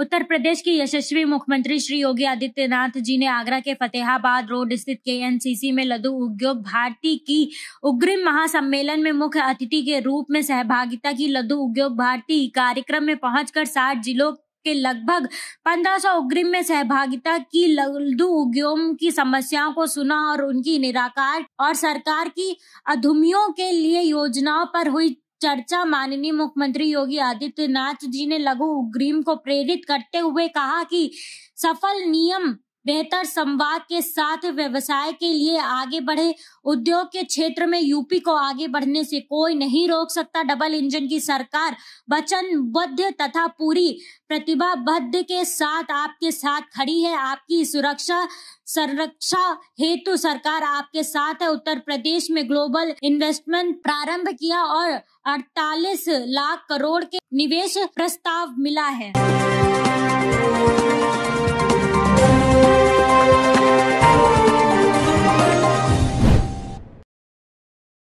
उत्तर प्रदेश के यशस्वी मुख्यमंत्री श्री योगी आदित्यनाथ जी ने आगरा के फतेहाबाद रोड स्थित के में लघु उद्योग भारती की उग्रिम महासम्मेलन में मुख्य अतिथि के रूप में सहभागिता की लघु उद्योग भारती कार्यक्रम में पहुंचकर साठ जिलों के लगभग 1500 उग्रिम में सहभागिता की लघु उद्योग की समस्याओं को सुना और उनकी निराकार और सरकार की अधूमियों के लिए योजनाओं पर हुई चर्चा माननीय मुख्यमंत्री योगी आदित्यनाथ जी ने लघु उग्रीम को प्रेरित करते हुए कहा कि सफल नियम बेहतर संवाद के साथ व्यवसाय के लिए आगे बढ़े उद्योग के क्षेत्र में यूपी को आगे बढ़ने से कोई नहीं रोक सकता डबल इंजन की सरकार वचनबद्ध तथा पूरी प्रतिभाबद्ध के साथ आपके साथ खड़ी है आपकी सुरक्षा संरक्षा हेतु सरकार आपके साथ है उत्तर प्रदेश में ग्लोबल इन्वेस्टमेंट प्रारंभ किया और 48 लाख करोड़ के निवेश प्रस्ताव मिला है